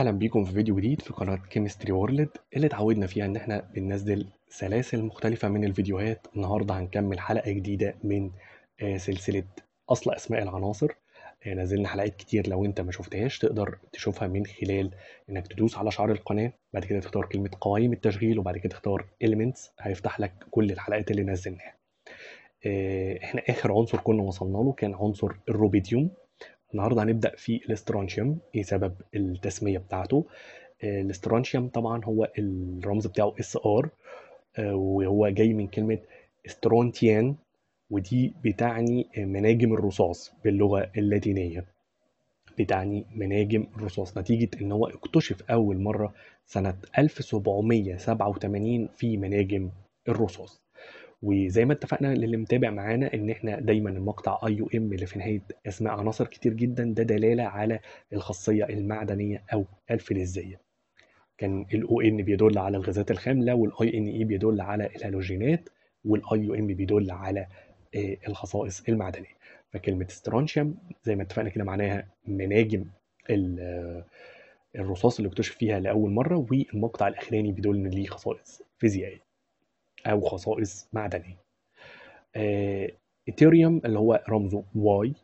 اهلا بيكم في فيديو جديد في قناه كيمستري وورلد اللي اتعودنا فيها ان احنا بننزل سلاسل مختلفه من الفيديوهات النهارده هنكمل حلقه جديده من آه، سلسله اصل اسماء العناصر آه، نزلنا حلقات كتير لو انت ما شفتهاش تقدر تشوفها من خلال انك تدوس على شعار القناه بعد كده تختار كلمه قوائم التشغيل وبعد كده تختار elements هيفتح لك كل الحلقات اللي نزلناها آه، احنا اخر عنصر كنا وصلنا له كان عنصر الروبيديوم النهارده هنبدا في الاسترونشيوم ايه سبب التسميه بتاعته آه، الاسترونشيوم طبعا هو الرمز بتاعه اس ار آه، وهو جاي من كلمه استرونتيان ودي بتعني مناجم الرصاص باللغه اللاتينيه بتعني مناجم الرصاص نتيجة إن هو اكتشف أول مرة سنة 1787 في مناجم الرصاص وزي ما اتفقنا للي متابع معانا ان احنا دايما المقطع اي يو ام اللي في نهايه اسماء عناصر كتير جدا ده دلاله على الخاصيه المعدنيه او الفلزيه كان الاو ان بيدل على الغازات الخامله والاي ان اي e بيدل على الهالوجينات والاي يو ام بيدل على آه، الخصائص المعدنيه فكلمه سترونشيوم زي ما اتفقنا كده معناها مناجم آه، الرصاص اللي اكتشف فيها لاول مره والمقطع الاخراني بيدل ان ليه خصائص فيزيائيه أو خصائص معدنية إيثيريوم آه، اللي هو رمزه واي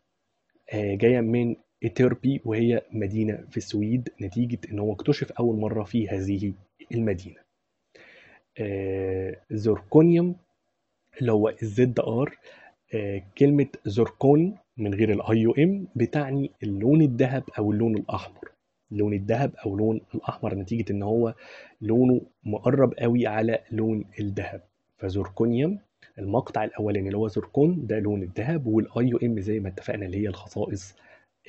آه، جاية من إيتيربي وهي مدينة في السويد نتيجة إن هو اكتشف أول مرة في هذه المدينة آه، زركونيوم اللي هو الزد ار كلمة زركون من غير الاي او ام بتعني اللون الذهب او اللون الاحمر لون الذهب او لون الاحمر نتيجه ان هو لونه مقرب قوي على لون الذهب فزركونيوم المقطع الاولاني اللي هو زركون ده لون الذهب والاي يو ام زي ما اتفقنا اللي هي الخصائص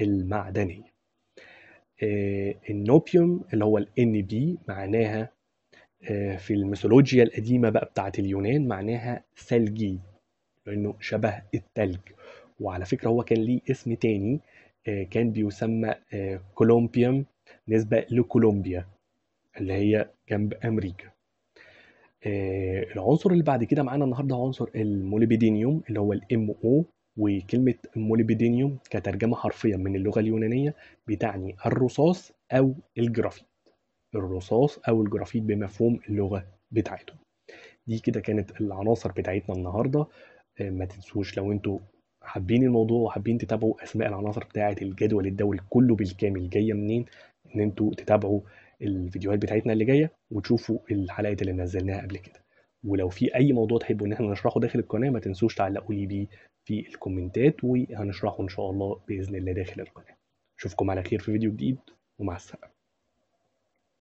المعدنيه آه النوبيوم اللي هو الان بي معناها آه في الميثولوجيا القديمه بقى بتاعه اليونان معناها ثلجي لانه شبه الثلج وعلى فكره هو كان ليه اسم تاني آه، كان بيسمى كولومبيوم آه، نسبة لكولومبيا اللي هي جنب أمريكا آه، العنصر اللي بعد كده معانا النهارده عنصر الموليبيدينيوم اللي هو الام او وكلمة موليبيدينيوم كترجمة حرفيا من اللغة اليونانية بتعني الرصاص أو الجرافيت الرصاص أو الجرافيت بمفهوم اللغة بتاعته دي كده كانت العناصر بتاعتنا النهاردة ما تنسوش لو انتوا حابين الموضوع وحابين تتابعوا اسماء العناصر بتاعه الجدول الدوري كله بالكامل جايه منين ان انتوا تتابعوا الفيديوهات بتاعتنا اللي جايه وتشوفوا الحلقات اللي نزلناها قبل كده ولو في اي موضوع تحبوا ان احنا نشرحه داخل القناه ما تنسوش تعلقوا لي بيه في الكومنتات وهنشرحه ان شاء الله باذن الله داخل القناه اشوفكم على خير في فيديو جديد ومع السلامه